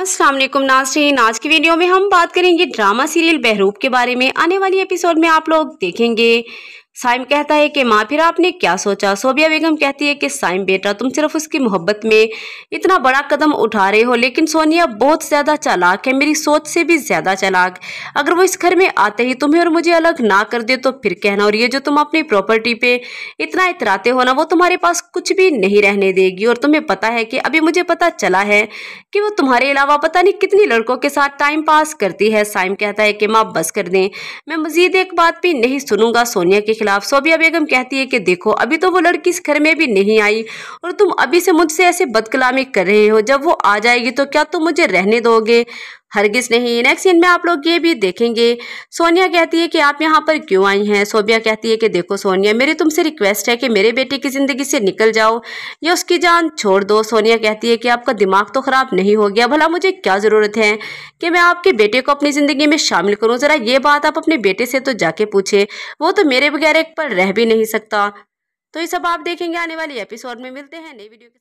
अस्सलाम वालेकुम नाजरीन आज की वीडियो में हम बात करेंगे ड्रामा सीरियल बहरूप के बारे में आने वाली एपिसोड में आप लोग देखेंगे साइम कहता है कि माँ फिर आपने क्या सोचा सोबिया बेगम कहती है कि साइम बेटा तुम सिर्फ उसकी मोहब्बत में इतना बड़ा कदम उठा रहे हो लेकिन सोनिया बहुत ज़्यादा चालाक है मेरी सोच से भी ज़्यादा चालाक अगर वो इस घर में आते ही तुम्हें और मुझे अलग ना कर दे तो फिर कहना और ये जो तुम अपनी प्रॉपर्टी पे इतना इतराते हो ना वो तुम्हारे पास कुछ भी नहीं रहने देगी और तुम्हें पता है कि अभी मुझे पता चला है कि वो तुम्हारे अलावा पता नहीं कितनी लड़कों के साथ टाइम पास करती है साइम कहता है कि माँ बस कर दें मैं मजीद एक बात भी नहीं सुनूंगा सोनिया के खिलाफ खिलाफ सोबिया बेगम कहती है कि देखो अभी तो वो लड़की इस घर में भी नहीं आई और तुम अभी से मुझसे ऐसे बदकलामी कर रहे हो जब वो आ जाएगी तो क्या तुम मुझे रहने दोगे हरगिज नहीं नेक्स्ट सीन में आप लोग ये भी देखेंगे सोनिया कहती है कि आप यहाँ पर क्यों आई हैं सोबिया कहती है कि देखो सोनिया मेरी तुमसे रिक्वेस्ट है कि मेरे बेटे की ज़िंदगी से निकल जाओ या उसकी जान छोड़ दो सोनिया कहती है कि आपका दिमाग तो ख़राब नहीं हो गया भला मुझे क्या ज़रूरत है कि मैं आपके बेटे को अपनी ज़िंदगी में शामिल करूँ ज़रा ये बात आप अपने बेटे से तो जाके पूछे वो तो मेरे बगैर एक पर रह भी नहीं सकता तो ये सब आप देखेंगे आने वाले एपिसोड में मिलते हैं नई वीडियो के